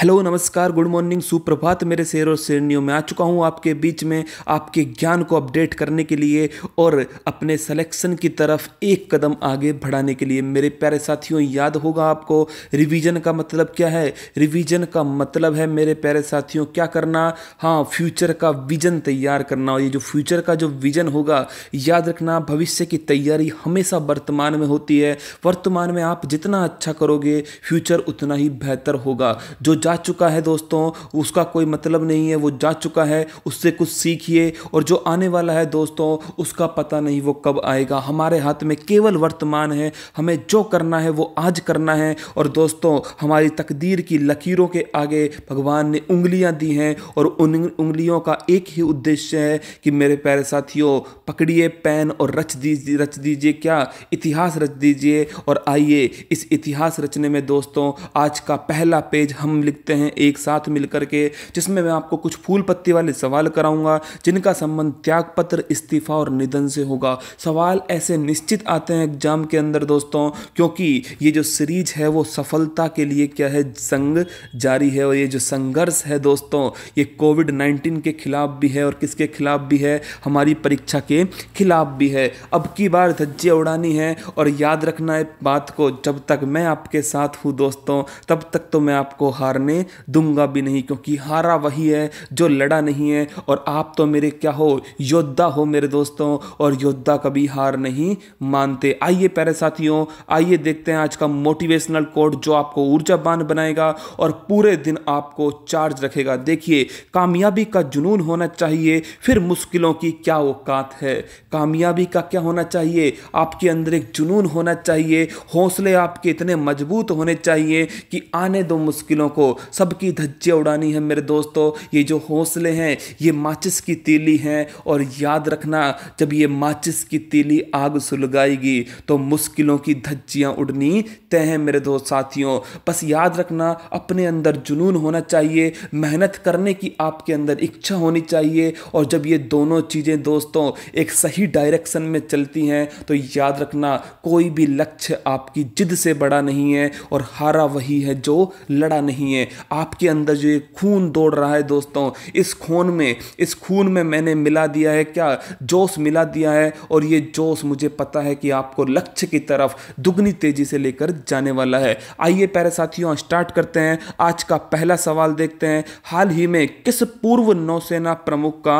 hello नमस्कार good morning सुप्रभात मेरे शेर और श्रेणियों में आ चुका हूँ आपके बीच में आपके ज्ञान को अपडेट करने के लिए और अपने सिलेक्शन की तरफ एक कदम आगे बढ़ाने के लिए मेरे प्यारे साथियों याद होगा आपको रिवीजन का मतलब क्या है रिवीजन का मतलब है मेरे प्यारे साथियों क्या करना हाँ फ्यूचर का विजन तैयार करना और ये जो फ्यूचर का जो विजन होगा याद रखना भविष्य की तैयारी हमेशा वर्तमान में होती है वर्तमान में आप जितना अच्छा करोगे फ्यूचर उतना ही बेहतर होगा जो जा चुका है दोस्तों उसका कोई मतलब नहीं है वो जा चुका है उससे कुछ सीखिए और जो आने वाला है दोस्तों उसका पता नहीं वो कब आएगा हमारे हाथ में केवल वर्तमान है हमें जो करना है वो आज करना है और दोस्तों हमारी तकदीर की लकीरों के आगे भगवान ने उंगलियाँ दी हैं और उन उंगलियों का एक ही उद्देश्य है कि मेरे प्यारे साथियों पकड़िए पेन और रच दीजिए रच दीजिए क्या इतिहास रच दीजिए और आइए इस इतिहास रचने में दोस्तों आज का पहला पेज हम हम लिखते हैं एक साथ मिलकर के जिसमें मैं आपको कुछ फूल पत्ती वाले सवाल कराऊंगा जिनका संबंध त्यागपत्र इस्तीफा और निधन से होगा सवाल ऐसे निश्चित आते हैं एग्जाम के अंदर दोस्तों क्योंकि ये जो सीरीज है वो सफलता के लिए क्या है संग जारी है और ये जो संघर्ष है दोस्तों ये कोविड नाइन्टीन के खिलाफ भी है और किसके खिलाफ भी है हमारी परीक्षा के खिलाफ भी है अब की बार धज्जे उड़ानी है और याद रखना है बात को जब तक मैं आपके साथ हूँ दोस्तों तब तक तो मैं आपको हार हारने दूंगा भी नहीं क्योंकि हारा वही है जो लड़ा नहीं है और आप तो मेरे क्या हो योद्धा हो मेरे दोस्तों और योद्धा कभी हार नहीं मानते आइए प्यारे साथियों आइए देखते हैं आज का मोटिवेशनल कोड जो आपको ऊर्जावान बनाएगा और पूरे दिन आपको चार्ज रखेगा देखिए कामयाबी का जुनून होना चाहिए फिर मुश्किलों की क्या औकात है कामयाबी का क्या होना चाहिए आपके अंदर एक जुनून होना चाहिए हौसले आपके इतने मजबूत होने चाहिए कि आने दो मुश्किलों को सबकी धज्जे उड़ानी है मेरे दोस्तों ये जो हौसले हैं ये माचिस की तीली हैं और याद रखना जब ये माचिस की तीली आग सुलगाएगी तो मुश्किलों की धज्जियाँ उड़नी तय हैं मेरे दोस्त साथियों बस याद रखना अपने अंदर जुनून होना चाहिए मेहनत करने की आपके अंदर इच्छा होनी चाहिए और जब ये दोनों चीज़ें दोस्तों एक सही डायरेक्शन में चलती हैं तो याद रखना कोई भी लक्ष्य आपकी जिद से बड़ा नहीं है और हारा वही है जो लड़ा नहीं नहीं है आपके अंदर जो ये खून दौड़ रहा है दोस्तों इस खून में इस खून में मैंने मिला दिया है क्या जोश मिला दिया है और ये जोश मुझे पता है कि आपको लक्ष्य की तरफ दुगनी तेजी से लेकर जाने वाला है आइए पैर साथियों स्टार्ट करते हैं आज का पहला सवाल देखते हैं हाल ही में किस पूर्व नौसेना प्रमुख का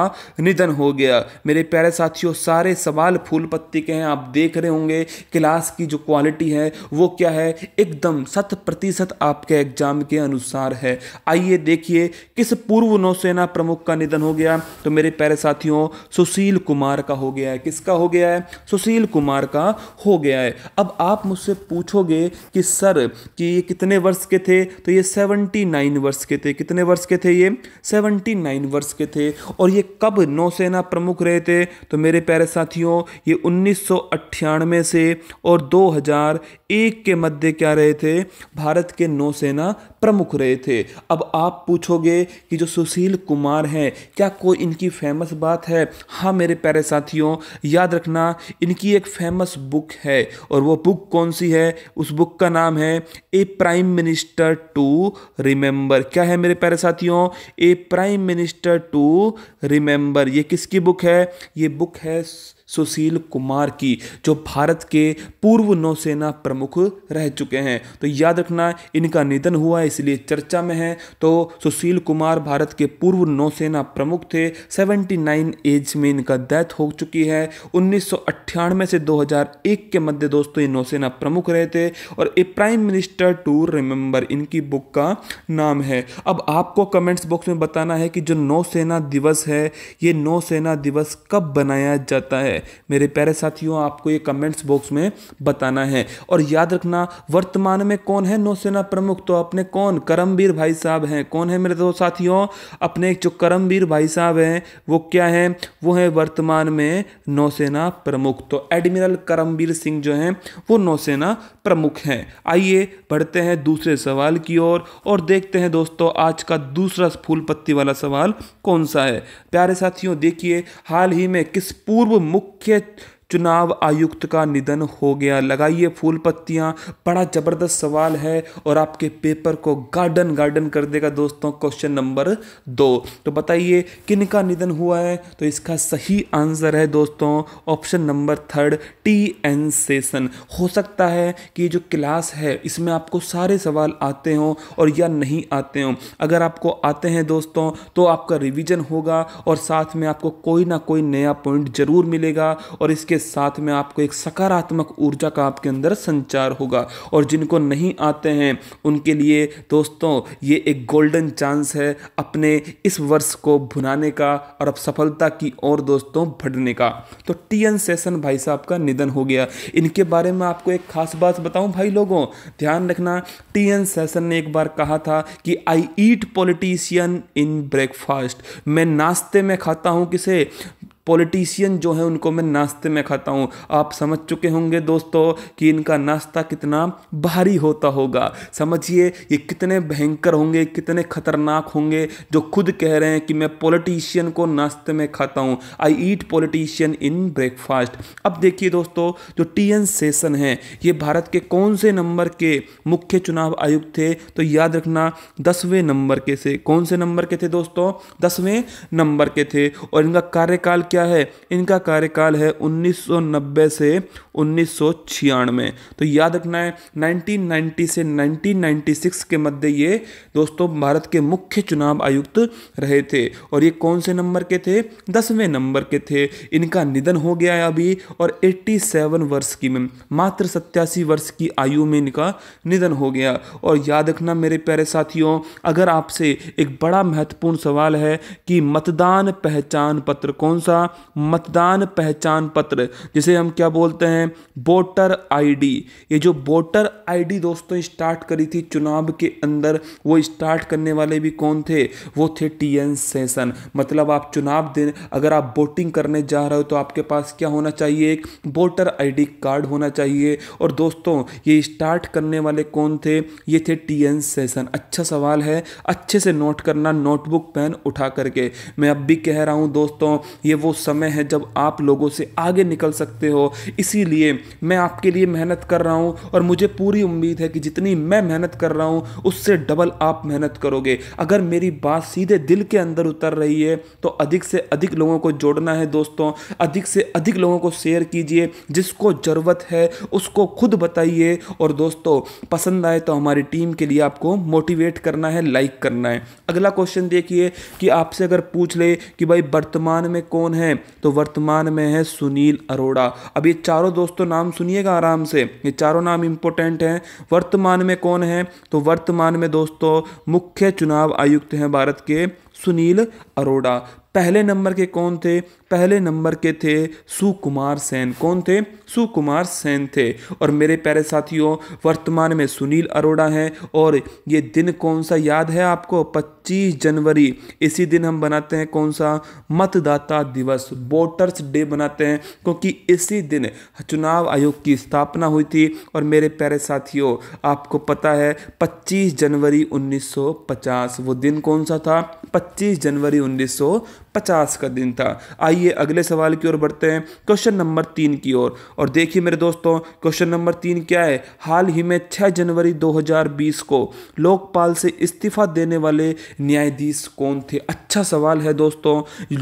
निधन हो गया मेरे प्यारे साथियों सारे सवाल फूल पत्ती के हैं आप देख रहे होंगे क्लास की जो क्वालिटी है वो क्या है एकदम शत प्रतिशत आपके एग्जाम के अनु अनुसार है आइए देखिए किस पूर्व नौसेना प्रमुख का निधन हो गया तो मेरे प्यारे साथियों सुशील कुमार का हो गया है किसका हो गया है सुशील कुमार का हो गया है अब आप मुझसे पूछोगे कि सर कि ये कितने वर्ष के थे तो ये सेवेंटी नाइन वर्ष के थे कितने वर्ष के थे ये सेवेंटी नाइन वर्ष के थे और ये कब नौसेना प्रमुख रहे थे तो मेरे प्यारे साथियों ये उन्नीस से और दो के मध्य क्या रहे थे भारत के नौसेना प्रमुख दुख रहे थे अब आप पूछोगे कि जो सुशील कुमार हैं क्या कोई इनकी फेमस बात है हाँ मेरे प्यारे साथियों याद रखना इनकी एक फेमस बुक है और वो बुक कौन सी है उस बुक का नाम है a prime minister to remember क्या है मेरे प्यारे साथियों a prime minister to remember ये किसकी बुक है ये बुक है सुशील कुमार की जो भारत के पूर्व नौसेना प्रमुख रह चुके हैं तो याद रखना इनका निधन हुआ इसलिए चर्चा में है तो सुशील कुमार भारत के पूर्व नौसेना प्रमुख थे 79 एज में इनका डेथ हो चुकी है उन्नीस से 2001 के मध्य दोस्तों ये नौसेना प्रमुख रहे थे और a prime minister to remember इनकी बुक का नाम है अब आपको कमेंट्स बॉक्स में बताना है कि जो नौसेना दिवस है ये नौसेना दिवस कब बनाया जाता है है मेरे प्यारे साथियों आपको ये कमेंट्स बॉक्स में बताना है और याद रखना वर्तमान में कौन है नौसेना प्रमुख तो अपने कौन करमवीर भाई साहब हैं कौन है मेरे दो साथियों अपने जो करमवीर भाई साहब हैं वो क्या हैं वो हैं वर्तमान में नौसेना प्रमुख तो एडमिरल करमवीर सिंह जो हैं वो नौसेना प्रमुख हैं आइए बढ़ते हैं दूसरे सवाल की ओर और, और देखते हैं दोस्तों आज का दूसरा फूल पत्ती वाला सवाल कौन सा है प्यारे साथियों देखिए हाल ही में किस पूर्व मुख्य que é चुनाव आयुक्त का निधन हो गया लगाइए फूल पत्तियाँ बड़ा ज़बरदस्त सवाल है और आपके पेपर को गार्डन गार्डन कर देगा दोस्तों क्वेश्चन नंबर दो तो बताइए किन का निधन हुआ है तो इसका सही आंसर है दोस्तों option number third T N Seshan हो सकता है कि जो क्लास है इसमें आपको सारे सवाल आते हों और या नहीं आते हों अगर आपको आते हैं दोस्तों तो आपका रिविज़न होगा और साथ में आपको कोई ना कोई नया पॉइंट ज़रूर मिलेगा और इसके के साथ में आपको एक सकारात्मक ऊर्जा का आपके अंदर संचार होगा और जिनको नहीं आते हैं उनके लिए दोस्तों ये एक गोल्डन चांस है अपने इस वर्ष को भुनाने का और अब सफलता की ओर दोस्तों बढ़ने का तो टी एन सेशन भाई साहब का निधन हो गया इनके बारे में आपको एक खास बात बताऊं भाई लोगों ध्यान रखना टी एन सेशन ने एक बार कहा था कि आई ईट पॉलिटिशियन इन ब्रेकफास्ट मैं नाश्ते में खाता हूं किसे पॉलिटिशियन जो है उनको मैं नाश्ते में खाता हूँ आप समझ चुके होंगे दोस्तों कि इनका नाश्ता कितना भारी होता होगा समझिए ये कितने भयंकर होंगे कितने खतरनाक होंगे जो खुद कह रहे हैं कि मैं पॉलिटिशियन को नाश्ते में खाता हूँ आई ईट पॉलिटिशियन इन ब्रेकफास्ट अब देखिए दोस्तों जो टी एन सेशन है ये भारत के कौन से नंबर के मुख्य चुनाव आयुक्त थे तो याद रखना दसवें नंबर के से कौन से नंबर के थे दोस्तों दसवें नंबर के थे और इनका कार्यकाल क्या क्या है इनका कार्यकाल है 1990 से उन्नीस तो याद रखना है 1990 से 1996 के मध्य ये दोस्तों भारत के मुख्य चुनाव आयुक्त रहे थे और ये कौन से नंबर के थे दसवें नंबर के थे इनका निधन हो गया है अभी और 87 वर्ष की में मात्र सत्यासी वर्ष की आयु में इनका निधन हो गया और याद रखना मेरे प्यारे साथियों अगर आपसे एक बड़ा महत्वपूर्ण सवाल है कि मतदान पहचान पत्र कौन सा अपना मतदान पहचान पत्र जिसे हम क्या बोलते हैं वोटर आईडी ये जो वोटर आईडी दोस्तों स्टार्ट करी थी चुनाव के अंदर वो स्टार्ट करने वाले भी कौन थे वो थे टी एन सेशन मतलब आप चुनाव दिन अगर आप वोटिंग करने जा रहे हो तो आपके पास क्या होना चाहिए एक वोटर आईडी कार्ड होना चाहिए और दोस्तों ये स्टार्ट करने वाले कौन थे ये थे टी एन सेशन अच्छा सवाल है अच्छे से नोट करना नोटबुक पेन उठा करके मैं अब भी कह रहा हूं दोस्तों ये वो समय है जब आप लोगों से आगे निकल सकते हो इसीलिए मैं आपके लिए मेहनत कर रहा हूँ और मुझे पूरी उम्मीद है कि जितनी मैं मेहनत कर रहा हूँ उससे डबल आप मेहनत करोगे अगर मेरी बात सीधे दिल के अंदर उतर रही है तो अधिक से अधिक लोगों को जोड़ना है दोस्तों अधिक से अधिक लोगों को शेयर कीजिए जिसको ज़रूरत है उसको खुद बताइए और दोस्तों पसंद आए तो हमारी टीम के लिए आपको मोटिवेट करना है लाइक करना है अगला क्वेश्चन देखिए कि आपसे अगर पूछ ले कि भाई वर्तमान में कौन है हैं तो वर्तमान में है सुनील अरोड़ा अब ये चारों दोस्तों नाम सुनिएगा आराम से ये चारों नाम इंपोर्टेंट हैं वर्तमान में कौन है तो वर्तमान में दोस्तों मुख्य चुनाव आयुक्त हैं भारत के सुनील अरोड़ा पहले नंबर के कौन थे पहले नंबर के थे सुकुमार सेन कौन थे सुकुमार सेन थे और मेरे प्यारे साथियों वर्तमान में सुनील अरोड़ा हैं और ये दिन कौन सा याद है आपको 25 जनवरी इसी दिन हम बनाते हैं कौन सा मतदाता दिवस वोटर्स डे बनाते हैं क्योंकि इसी दिन चुनाव आयोग की स्थापना हुई थी और मेरे प्यारे साथियों आपको पता है 25 जनवरी 1950 वो दिन कौन सा था 25 जनवरी 1950 पचास का दिन था आइए अगले सवाल की ओर बढ़ते हैं क्वेश्चन नंबर तीन की ओर और, और देखिए मेरे दोस्तों क्वेश्चन नंबर तीन क्या है हाल ही में छः जनवरी 2020 को लोकपाल से इस्तीफा देने वाले न्यायाधीश कौन थे अच्छा सवाल है दोस्तों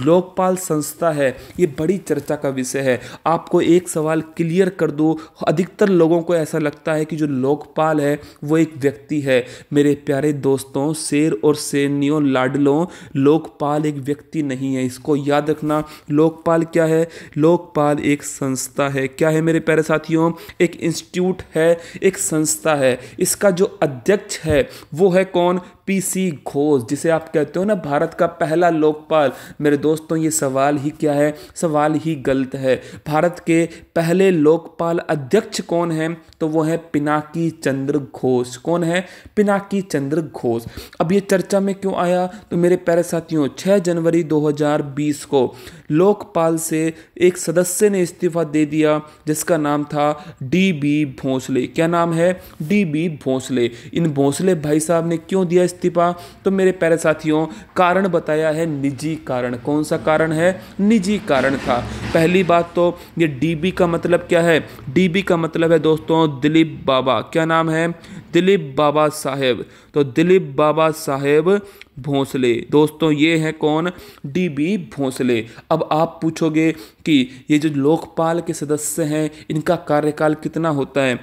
लोकपाल संस्था है ये बड़ी चर्चा का विषय है आपको एक सवाल क्लियर कर दो अधिकतर लोगों को ऐसा लगता है कि जो लोकपाल है वो एक व्यक्ति है मेरे प्यारे दोस्तों शेर और सैनियों लाडलों लोकपाल एक व्यक्ति नहीं नहीं है इसको याद रखना लोकपाल क्या है लोकपाल एक संस्था है क्या है मेरे प्यारे साथियों एक इंस्टीट्यूट है एक संस्था है इसका जो अध्यक्ष है वो है कौन पीसी घोष जिसे आप कहते हो ना भारत का पहला लोकपाल मेरे दोस्तों ये सवाल ही क्या है सवाल ही गलत है भारत के पहले लोकपाल अध्यक्ष कौन है तो वो है पिनाकी चंद्र घोष कौन है पिनाकी चंद्र घोष अब ये चर्चा में क्यों आया तो मेरे प्यारे साथियों 6 जनवरी 2020 को लोकपाल से एक सदस्य ने इस्तीफा दे दिया जिसका नाम था डी बी भोंसले क्या नाम है डी बी भोंसले इन भोंसले भाई साहब ने क्यों दिया इस्तीफा तो मेरे प्यारे साथियों कारण बताया है निजी कारण कौन सा कारण है निजी कारण था पहली बात तो ये डीबी का मतलब क्या है डीबी का मतलब है दोस्तों दिलीप बाबा क्या नाम है दिलीप बाबा साहेब तो दिलीप बाबा साहेब भोंसले दोस्तों ये है कौन डी बी भोंसले अब आप पूछोगे कि ये जो लोकपाल के सदस्य हैं इनका कार्यकाल कितना होता है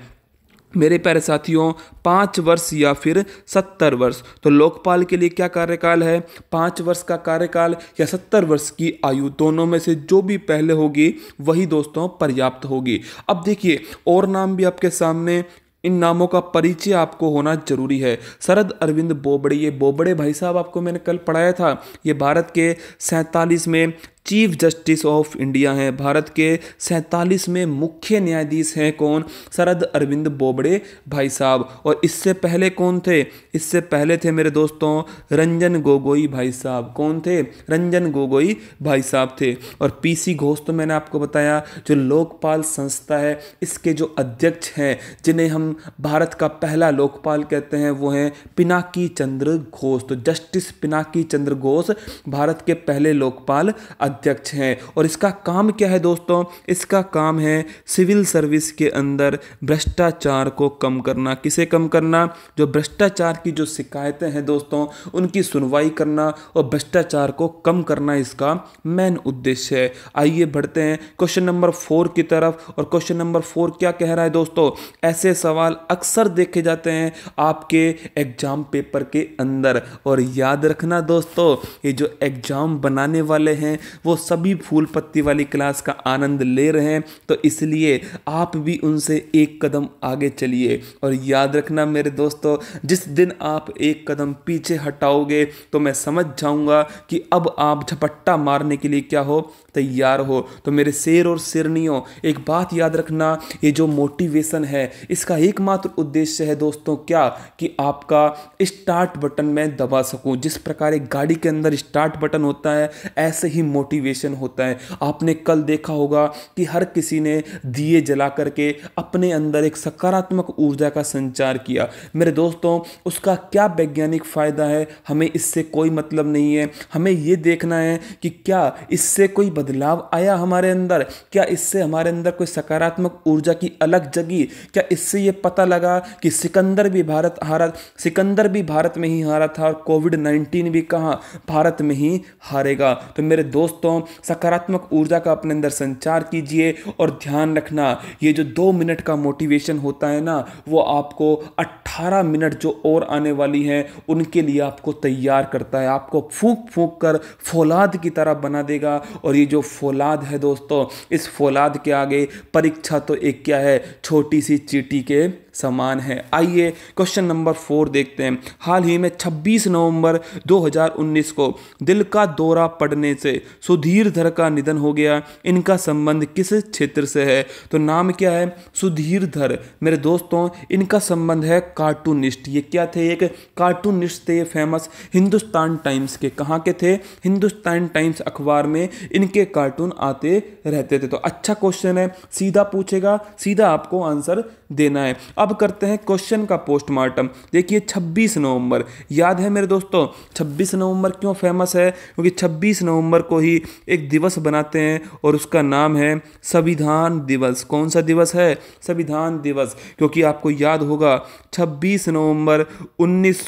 मेरे प्यारे साथियों पाँच वर्ष या फिर सत्तर वर्ष तो लोकपाल के लिए क्या कार्यकाल है पाँच वर्ष का कार्यकाल या सत्तर वर्ष की आयु दोनों में से जो भी पहले होगी वही दोस्तों पर्याप्त होगी अब देखिए और नाम भी आपके सामने इन नामों का परिचय आपको होना जरूरी है शरद अरविंद बोबड़े ये बोबड़े भाई साहब आपको मैंने कल पढ़ाया था ये भारत के सैंतालीस में चीफ जस्टिस ऑफ इंडिया हैं भारत के सैंतालीसवें मुख्य न्यायाधीश हैं कौन शरद अरविंद बोबड़े भाई साहब और इससे पहले कौन थे इससे पहले थे मेरे दोस्तों रंजन गोगोई भाई साहब कौन थे रंजन गोगोई भाई साहब थे और पीसी घोष तो मैंने आपको बताया जो लोकपाल संस्था है इसके जो अध्यक्ष हैं जिन्हें हम भारत का पहला लोकपाल कहते हैं वो हैं पिनाकी चंद्र घोष तो जस्टिस पिनाकी चंद्र घोष भारत के पहले लोकपाल अध्यक्ष हैं और इसका काम क्या है दोस्तों इसका काम है सिविल सर्विस के अंदर भ्रष्टाचार को कम करना किसे कम करना जो भ्रष्टाचार की जो शिकायतें हैं दोस्तों उनकी सुनवाई करना और भ्रष्टाचार को कम करना इसका मेन उद्देश्य है आइए बढ़ते हैं क्वेश्चन नंबर फोर की तरफ और क्वेश्चन नंबर फोर क्या कह रहा है दोस्तों ऐसे सवाल अक्सर देखे जाते हैं आपके एग्जाम पेपर के अंदर और याद रखना दोस्तों ये जो एग्जाम बनाने वाले हैं वो सभी फूल पत्ती वाली क्लास का आनंद ले रहे हैं तो इसलिए आप भी उनसे एक कदम आगे चलिए और याद रखना मेरे दोस्तों जिस दिन आप एक कदम पीछे हटाओगे तो मैं समझ जाऊंगा कि अब आप झपट्टा मारने के लिए क्या हो तैयार हो तो मेरे शेर और शेरनियों एक बात याद रखना ये जो मोटिवेशन है इसका एकमात्र उद्देश्य है दोस्तों क्या कि आपका स्टार्ट बटन मैं दबा सकूं जिस प्रकार एक गाड़ी के अंदर स्टार्ट बटन होता है ऐसे ही मोटिव मोटिवेशन होता है आपने कल देखा होगा कि हर किसी ने दिए जला करके अपने अंदर एक सकारात्मक ऊर्जा का संचार किया मेरे दोस्तों उसका क्या वैज्ञानिक फ़ायदा है हमें इससे कोई मतलब नहीं है हमें ये देखना है कि क्या इससे कोई बदलाव आया हमारे अंदर क्या इससे हमारे अंदर कोई सकारात्मक ऊर्जा की अलग जगी क्या इससे ये पता लगा कि सिकंदर भी भारत हारा सिकंदर भी भारत में ही हारा था और कोविड नाइन्टीन भी कहाँ भारत में ही हारेगा तो मेरे दोस्त दोस्तों सकारात्मक ऊर्जा का अपने अंदर संचार कीजिए और ध्यान रखना ये जो दो मिनट का मोटिवेशन होता है ना वो आपको 18 मिनट जो और आने वाली हैं उनके लिए आपको तैयार करता है आपको फूक फूक कर फौलाद की तरह बना देगा और ये जो फौलाद है दोस्तों इस फौलाद के आगे परीक्षा तो एक क्या है छोटी सी चीटी के समान है आइए क्वेश्चन नंबर फोर देखते हैं हाल ही में 26 नवंबर 2019 को दिल का दौरा पड़ने से सुधीर धर का निधन हो गया इनका संबंध किस क्षेत्र से है तो नाम क्या है सुधीर धर मेरे दोस्तों इनका संबंध है कार्टूनिस्ट ये क्या थे एक कार्टूनिस्ट थे फेमस हिंदुस्तान टाइम्स के कहाँ के थे हिंदुस्तान टाइम्स अखबार में इनके कार्टून आते रहते थे तो अच्छा क्वेश्चन है सीधा पूछेगा सीधा आपको आंसर देना है अब करते हैं क्वेश्चन का पोस्टमार्टम देखिए 26 नवंबर याद है मेरे दोस्तों 26 नवंबर क्यों फेमस है क्योंकि 26 नवंबर को ही एक दिवस बनाते हैं और उसका नाम है संविधान दिवस कौन सा दिवस है संविधान दिवस क्योंकि आपको याद होगा 26 नवंबर उन्नीस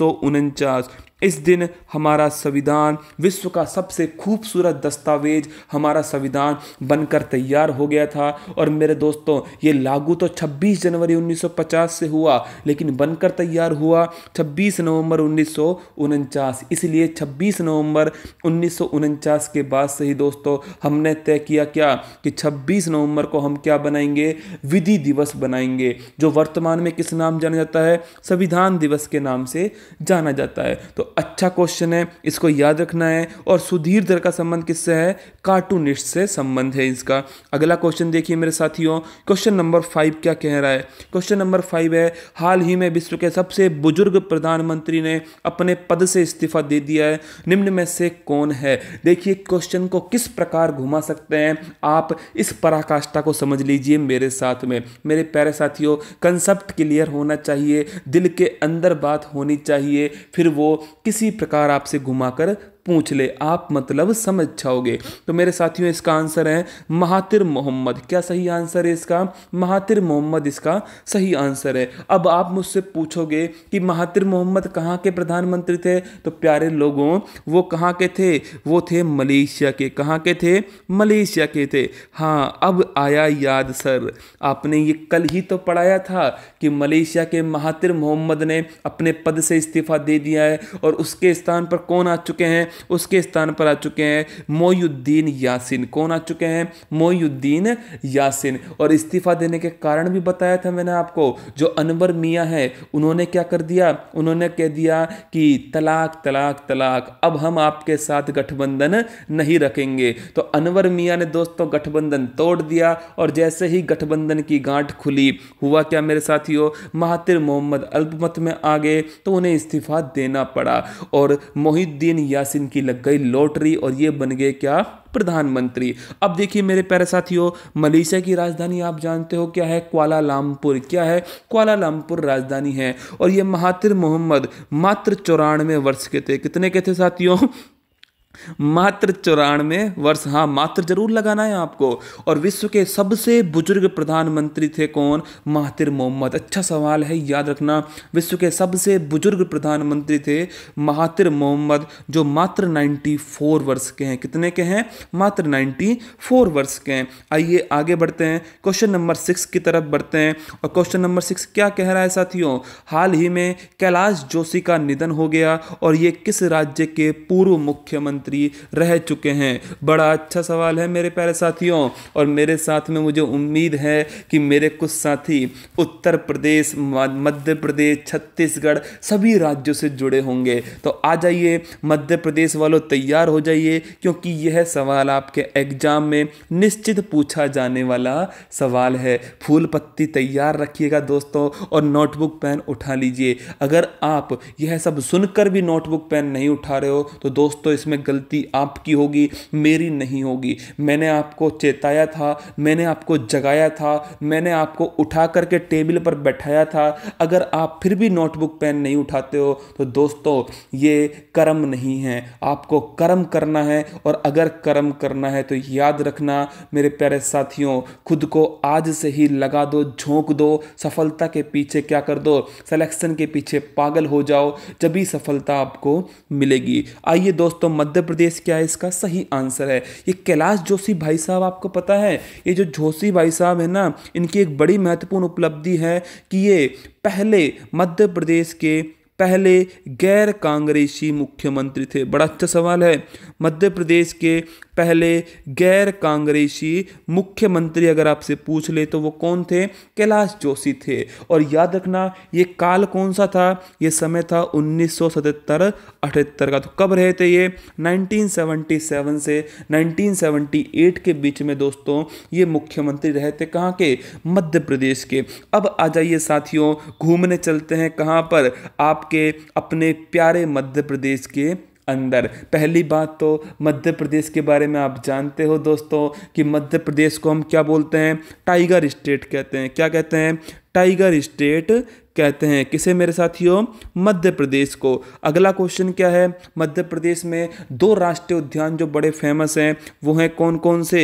इस दिन हमारा संविधान विश्व का सबसे खूबसूरत दस्तावेज हमारा संविधान बनकर तैयार हो गया था और मेरे दोस्तों ये लागू तो 26 जनवरी 1950 से हुआ लेकिन बनकर तैयार हुआ 26 नवंबर उन्नीस इसलिए 26 नवंबर उन्नीस के बाद से ही दोस्तों हमने तय किया क्या कि 26 नवंबर को हम क्या बनाएंगे विधि दिवस बनाएंगे जो वर्तमान में किस नाम जाना जाता है संविधान दिवस के नाम से जाना जाता है तो अच्छा क्वेश्चन है इसको याद रखना है और सुधीर धर का संबंध किससे है कार्टूनिस्ट से संबंध है इसका अगला क्वेश्चन देखिए मेरे साथियों क्वेश्चन नंबर फाइव क्या कह रहा है क्वेश्चन नंबर फाइव है हाल ही में विश्व के सबसे बुजुर्ग प्रधानमंत्री ने अपने पद से इस्तीफा दे दिया है निम्न में से कौन है देखिए क्वेश्चन को किस प्रकार घुमा सकते हैं आप इस पराकाष्ठा को समझ लीजिए मेरे साथ में मेरे प्यारे साथियों कंसेप्ट क्लियर होना चाहिए दिल के अंदर बात होनी चाहिए फिर वो किसी प्रकार आपसे घुमाकर पूछ ले आप मतलब समझ जाओगे तो मेरे साथियों इसका आंसर है महातिर मोहम्मद क्या सही आंसर है इसका महातिर मोहम्मद इसका सही आंसर है अब आप मुझसे पूछोगे कि महातिर मोहम्मद कहाँ के प्रधानमंत्री थे तो प्यारे लोगों वो कहाँ के थे वो थे मलेशिया के कहाँ के थे मलेशिया के थे हाँ अब आया याद सर आपने ये कल ही तो पढ़ाया था कि मलेशिया के महातिर मोहम्मद ने अपने पद से इस्तीफा दे दिया है और उसके स्थान पर कौन आ चुके हैं उसके स्थान पर आ चुके हैं मोयुद्दीन यासिन कौन आ चुके हैं मोयुद्दीन यासिन और इस्तीफा देने के कारण भी बताया था मैंने आपको जो अनवर मियाँ हैं उन्होंने क्या कर दिया उन्होंने कह दिया कि तलाक तलाक तलाक अब हम आपके साथ गठबंधन नहीं रखेंगे तो अनवर मियाँ ने दोस्तों गठबंधन तोड़ दिया और जैसे ही गठबंधन की गांठ खुली हुआ क्या मेरे साथियों महातिर मोहम्मद अल्पमत में आ गए तो उन्हें इस्तीफा देना पड़ा और मोहिद्दीन यासिन की लग गई लॉटरी और ये बन गए क्या प्रधानमंत्री अब देखिए मेरे प्यारे साथियों मलेशिया की राजधानी आप जानते हो क्या है क्वालालमपुर क्या है क्वालालमपुर राजधानी है और ये महातिर मोहम्मद मात्र चौरानवे वर्ष के थे कितने के थे साथियों मात्र चौरानवे वर्ष हाँ मात्र जरूर लगाना है आपको और विश्व के सबसे बुजुर्ग प्रधानमंत्री थे कौन महातिर मोहम्मद अच्छा सवाल है याद रखना विश्व के सबसे बुजुर्ग प्रधानमंत्री थे महातिर मोहम्मद जो मात्र 94 वर्ष के हैं कितने के हैं मात्र 94 वर्ष के हैं आइए आगे बढ़ते हैं क्वेश्चन नंबर सिक्स की तरफ बढ़ते हैं और क्वेश्चन नंबर सिक्स क्या कह रहा है साथियों हाल ही में कैलाश जोशी का निधन हो गया और ये किस राज्य के पूर्व मुख्यमंत्री मंत्री रह चुके हैं बड़ा अच्छा सवाल है मेरे प्यारे साथियों और मेरे साथ में मुझे उम्मीद है कि मेरे कुछ साथी उत्तर प्रदेश मध्य प्रदेश छत्तीसगढ़ सभी राज्यों से जुड़े होंगे तो आ जाइए मध्य प्रदेश वालों तैयार हो जाइए क्योंकि यह सवाल आपके एग्जाम में निश्चित पूछा जाने वाला सवाल है फूल पत्ती तैयार रखिएगा दोस्तों और नोटबुक पेन उठा लीजिए अगर आप यह सब सुनकर भी नोटबुक पेन नहीं उठा रहे हो तो दोस्तों इसमें गलत गलती आपकी होगी मेरी नहीं होगी मैंने आपको चेताया था मैंने आपको जगाया था मैंने आपको उठा करके टेबल पर बैठाया था अगर आप फिर भी नोटबुक पेन नहीं उठाते हो तो दोस्तों ये कर्म नहीं है आपको कर्म करना है और अगर कर्म करना है तो याद रखना मेरे प्यारे साथियों खुद को आज से ही लगा दो झोंक दो सफलता के पीछे क्या कर दो सिलेक्शन के पीछे पागल हो जाओ जब ही सफलता आपको मिलेगी आइए दोस्तों मध्य प्रदेश क्या है इसका सही आंसर है ये कैलाश जोशी भाई साहब आपको पता है ये जो जोशी भाई साहब है ना इनकी एक बड़ी महत्वपूर्ण उपलब्धि है कि ये पहले मध्य प्रदेश के पहले गैर कांग्रेसी मुख्यमंत्री थे बड़ा अच्छा सवाल है मध्य प्रदेश के पहले गैर कांग्रेसी मुख्यमंत्री अगर आपसे पूछ ले तो वो कौन थे कैलाश जोशी थे और याद रखना ये काल कौन सा था ये समय था उन्नीस सौ का तो कब रहे थे ये 1977 से 1978 के बीच में दोस्तों ये मुख्यमंत्री रहे थे कहाँ के मध्य प्रदेश के अब आ जाइए साथियों घूमने चलते हैं कहाँ पर आपके अपने प्यारे मध्य प्रदेश के अंदर पहली बात तो मध्य प्रदेश के बारे में आप जानते हो दोस्तों कि मध्य प्रदेश को हम क्या बोलते हैं टाइगर स्टेट कहते हैं क्या कहते हैं टाइगर स्टेट कहते हैं किसे मेरे साथियों मध्य प्रदेश को अगला क्वेश्चन क्या है मध्य प्रदेश में दो राष्ट्रीय उद्यान जो बड़े फेमस हैं वो हैं कौन कौन से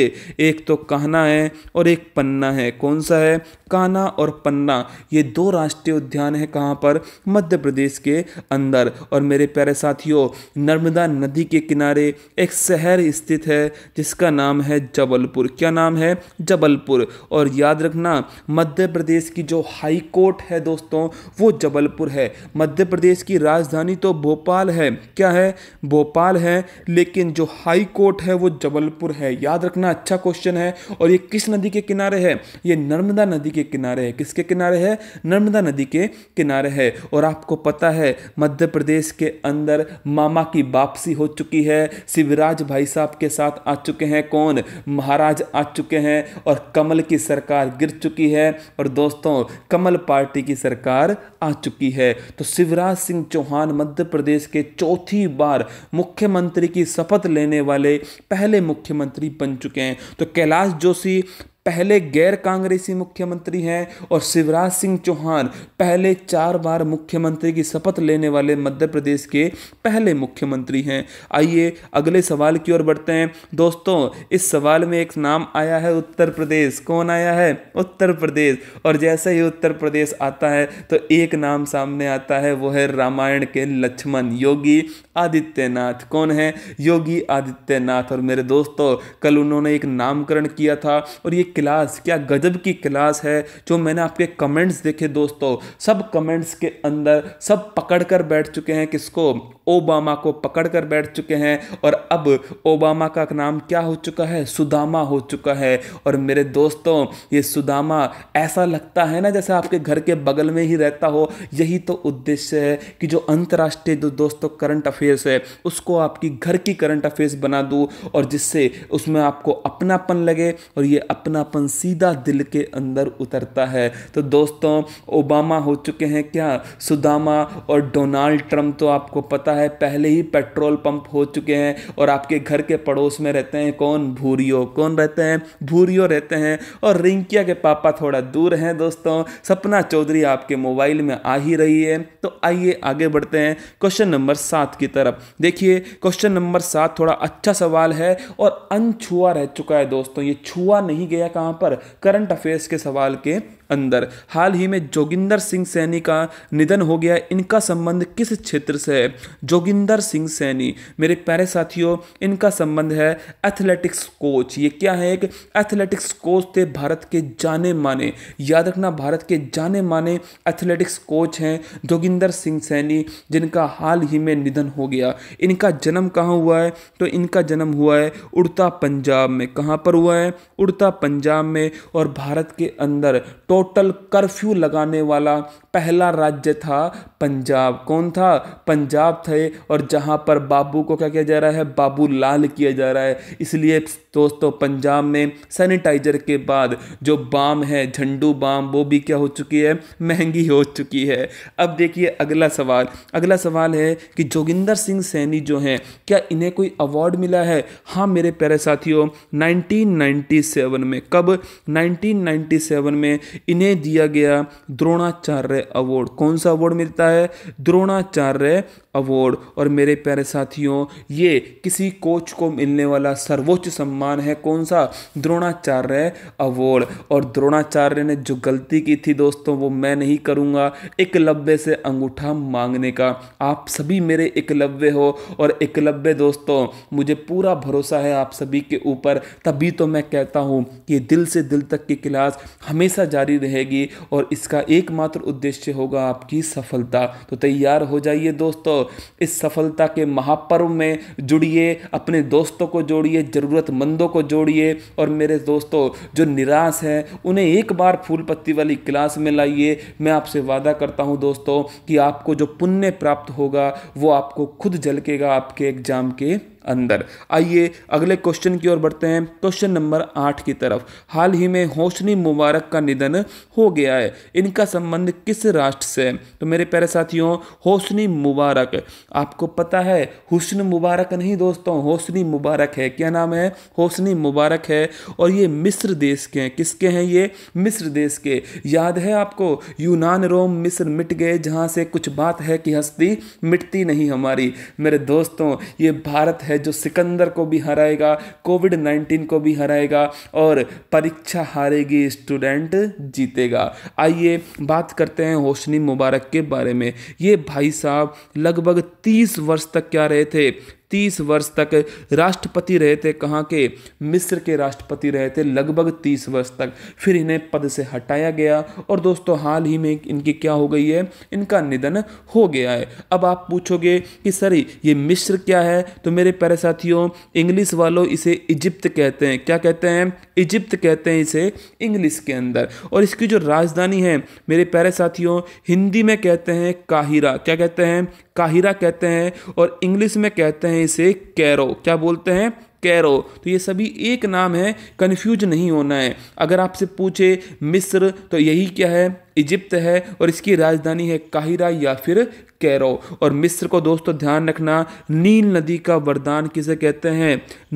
एक तो कहना है और एक पन्ना है कौन सा है कान्हा और पन्ना ये दो राष्ट्रीय उद्यान है कहाँ पर मध्य प्रदेश के अंदर और मेरे प्यारे साथियों नर्मदा नदी के किनारे एक शहर स्थित है जिसका नाम है जबलपुर क्या नाम है जबलपुर और याद रखना मध्य प्रदेश की जो हाई कोर्ट है दोस्तों दोस्तों वो जबलपुर है मध्य प्रदेश की राजधानी तो भोपाल है क्या है भोपाल है लेकिन जो हाई कोर्ट है वो जबलपुर है याद रखना अच्छा क्वेश्चन है और ये किस नदी के किनारे है ये नर्मदा नदी के किनारे है किसके किनारे है नर्मदा नदी के किनारे है और आपको पता है मध्य प्रदेश के अंदर मामा की वापसी हो चुकी है शिवराज भाई साहब के साथ आ चुके हैं कौन महाराज आ चुके हैं और कमल की सरकार गिर चुकी है और दोस्तों कमल पार्टी की सरकार सरकार आ चुकी है तो शिवराज सिंह चौहान मध्य प्रदेश के चौथी बार मुख्यमंत्री की शपथ लेने वाले पहले मुख्यमंत्री बन चुके हैं तो कैलाश जोशी पहले गैर कांग्रेसी मुख्यमंत्री हैं और शिवराज सिंह चौहान पहले चार बार मुख्यमंत्री की शपथ लेने वाले मध्य प्रदेश के पहले मुख्यमंत्री हैं आइए अगले सवाल की ओर बढ़ते हैं दोस्तों इस सवाल में एक नाम आया है उत्तर प्रदेश कौन आया है उत्तर प्रदेश और जैसे ही उत्तर प्रदेश आता है तो एक नाम सामने आता है वो है रामायण के लक्ष्मण योगी आदित्यनाथ कौन है योगी आदित्यनाथ और मेरे दोस्तों कल उन्होंने एक नामकरण किया था और ये क्लास क्या गजब की क्लास है जो मैंने आपके कमेंट्स देखे दोस्तों सब कमेंट्स के अंदर सब पकड़ कर बैठ चुके हैं किसको ओबामा को पकड़ कर बैठ चुके हैं और अब ओबामा का नाम क्या हो चुका है सुदामा हो चुका है और मेरे दोस्तों ये सुदामा ऐसा लगता है ना जैसे आपके घर के बगल में ही रहता हो यही तो उद्देश्य है कि जो अंतर्राष्ट्रीय जो दोस्तों करंट अफेयर्स है उसको आपकी घर की करंट अफेयर्स बना दूँ और जिससे उसमें आपको अपनापन लगे और ये अपनापन सीधा दिल के अंदर उतरता है तो दोस्तों ओबामा हो चुके हैं क्या सुदामा और डोनाल्ड ट्रंप तो आपको पता है है पहले ही पेट्रोल पंप हो चुके हैं और आपके घर के पड़ोस में रहते हैं कौन भूरियो कौन रहते हैं भूरियो रहते हैं और रिंकिया के पापा थोड़ा दूर हैं दोस्तों सपना चौधरी आपके मोबाइल में आ ही रही है तो आइए आगे बढ़ते हैं क्वेश्चन नंबर सात की तरफ देखिए क्वेश्चन नंबर सात थोड़ा अच्छा सवाल है और अनछुआ रह चुका है दोस्तों ये छुआ नहीं गया कहाँ पर करंट अफेयर्स के सवाल के अंदर हाल ही में जोगिंदर सिंह सैनी का निधन हो गया इनका संबंध किस क्षेत्र से है जोगिंदर सिंह सैनी मेरे प्यारे साथियों इनका संबंध है एथलेटिक्स कोच ये क्या है एक एथलेटिक्स कोच थे भारत के जाने माने याद रखना भारत के जाने माने एथलेटिक्स कोच हैं जोगिंदर सिंह सैनी जिनका हाल ही में निधन हो गया इनका जन्म कहाँ हुआ है तो इनका जन्म हुआ है उड़ता पंजाब में कहाँ पर हुआ है उड़ता पंजाब में और भारत के अंदर टो टोटल कर्फ्यू लगाने वाला पहला राज्य था पंजाब कौन था पंजाब थे और जहाँ पर बाबू को क्या किया जा रहा है बाबू लाल किया जा रहा है इसलिए दोस्तों पंजाब में सैनिटाइजर के बाद जो बाम है झंडू बाम वो भी क्या हो चुकी है महंगी हो चुकी है अब देखिए अगला सवाल अगला सवाल है कि जोगिंदर सिंह सैनी जो हैं क्या इन्हें कोई अवार्ड मिला है हाँ मेरे प्यारे साथियों नाइनटीन में कब नाइनटीन में इन्हें दिया गया द्रोणाचार्य अवार्ड कौन सा अवार्ड मिलता है द्रोणाचार्य अवार्ड और मेरे प्यारे साथियों ये किसी कोच को मिलने वाला सर्वोच्च सम्मान है कौन सा द्रोणाचार्य अवार्ड और द्रोणाचार्य ने जो गलती की थी दोस्तों वो मैं नहीं करूँगा एकलव्य से अंगूठा मांगने का आप सभी मेरे एकलव्य हो और एकलव्य दोस्तों मुझे पूरा भरोसा है आप सभी के ऊपर तभी तो मैं कहता हूँ कि दिल से दिल तक की क्लास हमेशा जारी रहेगी और इसका एकमात्र उद्देश्य उद्देश्य होगा आपकी सफलता तो तैयार हो जाइए दोस्तों इस सफलता के महापर्व में जुड़िए अपने दोस्तों को जोड़िए ज़रूरतमंदों को जोड़िए और मेरे दोस्तों जो निराश हैं उन्हें एक बार फूल पत्ती वाली क्लास में लाइए मैं आपसे वादा करता हूँ दोस्तों कि आपको जो पुण्य प्राप्त होगा वो आपको खुद झलकेगा आपके एग्ज़ाम के अंदर आइए अगले क्वेश्चन की ओर बढ़ते हैं क्वेश्चन नंबर आठ की तरफ हाल ही में होशनी मुबारक का निधन हो गया है इनका संबंध किस राष्ट्र से है तो मेरे प्यारे साथियों होशनी मुबारक आपको पता है हुसन मुबारक नहीं दोस्तों होशनी मुबारक है क्या नाम है होशनी मुबारक है और ये मिस्र देश के हैं किसके हैं ये मिस्र देश के याद है आपको यूनान रोम मिस्र मिट गए जहाँ से कुछ बात है कि हस्ती मिटती नहीं हमारी मेरे दोस्तों ये भारत है है जो सिकंदर को भी हराएगा कोविड नाइन्टीन को भी हराएगा और परीक्षा हारेगी स्टूडेंट जीतेगा आइए बात करते हैं होशनी मुबारक के बारे में ये भाई साहब लगभग तीस वर्ष तक क्या रहे थे तीस वर्ष तक राष्ट्रपति रहे थे कहाँ के मिस्र के राष्ट्रपति रहे थे लगभग तीस वर्ष तक फिर इन्हें पद से हटाया गया और दोस्तों हाल ही में इनकी क्या हो गई है इनका निधन हो गया है अब आप पूछोगे कि सर ये मिस्र क्या है तो मेरे प्यारे साथियों इंग्लिश वालों इसे इजिप्त कहते हैं क्या कहते हैं इजिप्त कहते हैं इसे इंग्लिश के अंदर और इसकी जो राजधानी है मेरे प्यारे साथियों हिंदी में कहते हैं काहिरा क्या कहते हैं काहिरा कहते हैं और इंग्लिश में कहते हैं इसे कैरो क्या बोलते हैं कैरो तो ये सभी एक नाम है कन्फ्यूज नहीं होना है अगर आपसे पूछे मिस्र तो यही क्या है इजिप्त है और इसकी राजधानी है काहिरा या फिर कैरो और मिस्र को दोस्तों ध्यान रखना नील नदी का वरदान किसे कहते हैं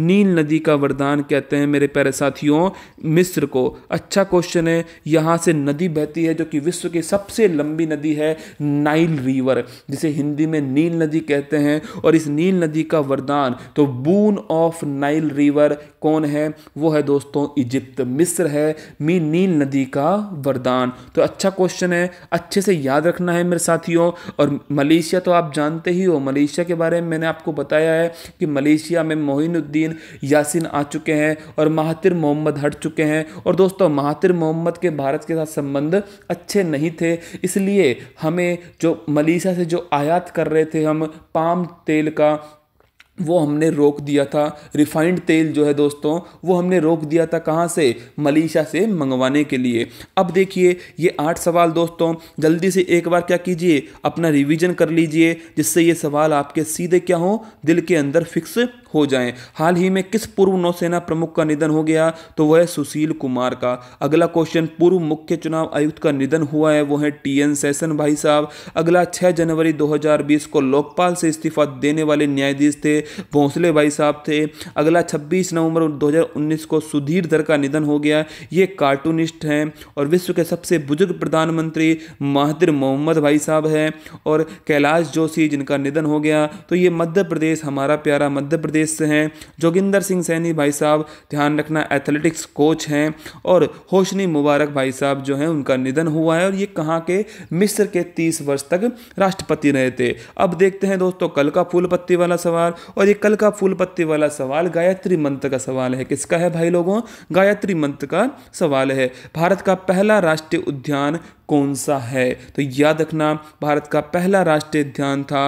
नील नदी का वरदान कहते हैं मेरे प्यारे साथियों मिस्र को अच्छा क्वेश्चन है यहाँ से नदी बहती है जो कि विश्व की सबसे लंबी नदी है नाइल रिवर जिसे हिंदी में नील नदी कहते हैं और इस नील नदी का वरदान तो बून ऑफ नाइल रिवर कौन है वो है दोस्तों इजिप्त मिस्र है मी नील नदी का वरदान तो अच्छा क्वेश्चन है अच्छे से याद रखना है मेरे साथियों और मलेशिया तो आप जानते ही हो मलेशिया के बारे में मैंने आपको बताया है कि मलेशिया में मोहिनुद्दीन यासिन आ चुके हैं और महातिर मोहम्मद हट चुके हैं और दोस्तों महातिर मोहम्मद के भारत के साथ संबंध अच्छे नहीं थे इसलिए हमें जो मलेशिया से जो आयात कर रहे थे हम पाम तेल का वो हमने रोक दिया था रिफाइंड तेल जो है दोस्तों वो हमने रोक दिया था कहाँ से मलेशिया से मंगवाने के लिए अब देखिए ये आठ सवाल दोस्तों जल्दी से एक बार क्या कीजिए अपना रिवीजन कर लीजिए जिससे ये सवाल आपके सीधे क्या हो दिल के अंदर फिक्स हो जाए हाल ही में किस पूर्व नौसेना प्रमुख का निधन हो गया तो वह सुशील कुमार का अगला क्वेश्चन पूर्व मुख्य चुनाव आयुक्त का निधन हुआ है वो है टी एन सेशन भाई साहब अगला 6 जनवरी 2020 को लोकपाल से इस्तीफा देने वाले न्यायाधीश थे भोंसले भाई साहब थे अगला 26 नवंबर 2019 को सुधीर धर का निधन हो गया ये कार्टूनिस्ट हैं और विश्व के सबसे बुजुर्ग प्रधानमंत्री महादिर मोहम्मद भाई साहब हैं और कैलाश जोशी जिनका निधन हो गया तो ये मध्य प्रदेश हमारा प्यारा मध्य प्रदेश प्रदेश से हैं जोगिंदर सिंह सैनी भाई साहब ध्यान रखना एथलेटिक्स कोच हैं और होशनी मुबारक भाई साहब जो हैं उनका निधन हुआ है और ये कहाँ के मिस्र के तीस वर्ष तक राष्ट्रपति रहे थे अब देखते हैं दोस्तों कल का फूल पत्ती वाला सवाल और ये कल का फूल पत्ती वाला सवाल गायत्री मंत्र का सवाल है किसका है भाई लोगों गायत्री मंत्र का सवाल है भारत का पहला राष्ट्रीय उद्यान कौन सा है तो याद रखना भारत का पहला राष्ट्रीय उद्यान था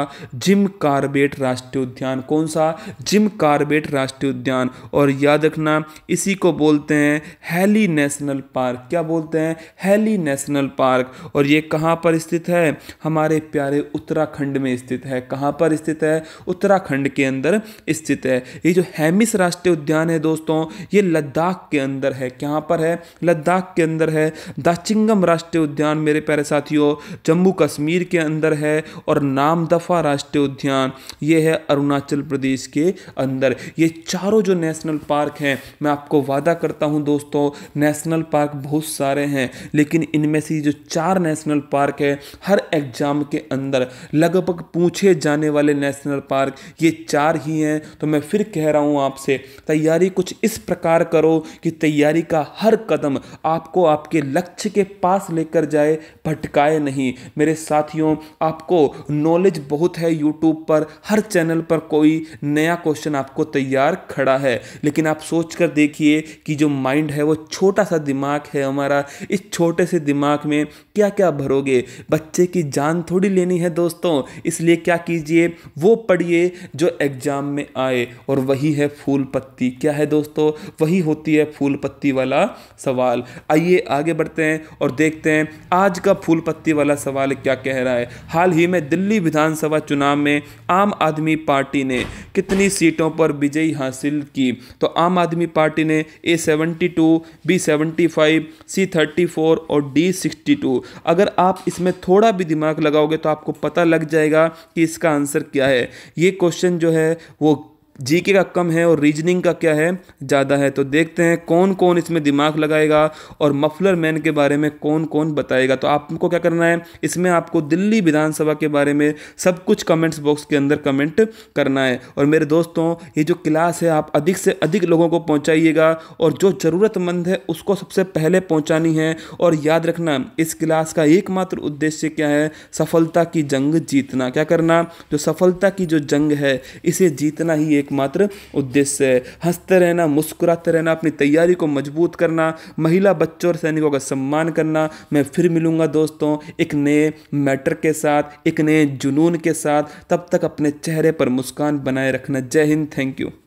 जिम कार्बेट राष्ट्रीय उद्यान कौन सा जिम कार्बेट राष्ट्रीय उद्यान और याद रखना इसी को बोलते हैं हैली नेशनल पार्क क्या बोलते हैं हैली नेशनल पार्क और ये कहाँ पर स्थित है हमारे प्यारे उत्तराखंड में स्थित है कहाँ पर स्थित है उत्तराखंड के अंदर स्थित है ये जो हैमिस राष्ट्रीय उद्यान है दोस्तों ये लद्दाख के अंदर है कहाँ पर है लद्दाख के अंदर है दाचिंगम राष्ट्रीय उद्यान उद्यान मेरे प्यारे साथियों जम्मू कश्मीर के अंदर है और नामदफा राष्ट्रीय उद्यान ये है अरुणाचल प्रदेश के अंदर ये चारों जो नेशनल पार्क हैं मैं आपको वादा करता हूँ दोस्तों नेशनल पार्क बहुत सारे हैं लेकिन इनमें से जो चार नेशनल पार्क है हर एग्जाम के अंदर लगभग पूछे जाने वाले नेशनल पार्क ये चार ही हैं तो मैं फिर कह रहा हूँ आपसे तैयारी कुछ इस प्रकार करो कि तैयारी का हर कदम आपको आपके लक्ष्य के पास लेकर जाए भटकाए नहीं मेरे साथियों आपको नॉलेज बहुत है यूट्यूब पर हर चैनल पर कोई नया क्वेश्चन आपको तैयार खड़ा है लेकिन आप सोच कर देखिए कि जो माइंड है वो छोटा सा दिमाग है हमारा इस छोटे से दिमाग में क्या क्या भरोगे बच्चे की जान थोड़ी लेनी है दोस्तों इसलिए क्या कीजिए वो पढ़िए जो एग्ज़ाम में आए और वही है फूल पत्ती क्या है दोस्तों वही होती है फूल पत्ती वाला सवाल आइए आगे बढ़ते हैं और देखते हैं आज का फूल पत्ती वाला सवाल क्या कह रहा है हाल ही में दिल्ली विधानसभा चुनाव में आम आदमी पार्टी ने कितनी सीटों पर विजयी हासिल की तो आम आदमी पार्टी ने A seventy two B seventy five C thirty four और डी सिक्सटी टू अगर आप इसमें थोड़ा भी दिमाग लगाओगे तो आपको पता लग जाएगा कि इसका आंसर क्या है ये क्वेश्चन जो है वो जी के का कम है और रीजनिंग का क्या है ज़्यादा है तो देखते हैं कौन कौन इसमें दिमाग लगाएगा और मफलर मैन के बारे में कौन कौन बताएगा तो आपको क्या करना है इसमें आपको दिल्ली विधानसभा के बारे में सब कुछ कमेंट्स बॉक्स के अंदर कमेंट करना है और मेरे दोस्तों ये जो क्लास है आप अधिक से अधिक लोगों को पहुँचाइएगा और जो ज़रूरतमंद है उसको सबसे पहले पहुँचानी है और याद रखना इस क्लास का एकमात्र उद्देश्य क्या है सफलता की जंग जीतना क्या करना जो सफलता की जो जंग है इसे जीतना ही एक एकमात्र उद्देश्य है हंसते रहना मुस्कुराते रहना अपनी तैयारी को मजबूत करना महिला बच्चों और सैनिकों का सम्मान करना मैं फिर मिलूंगा दोस्तों एक नए मैटर के साथ एक नए जुनून के साथ तब तक अपने चेहरे पर मुस्कान बनाए रखना जय हिंद थैंक यू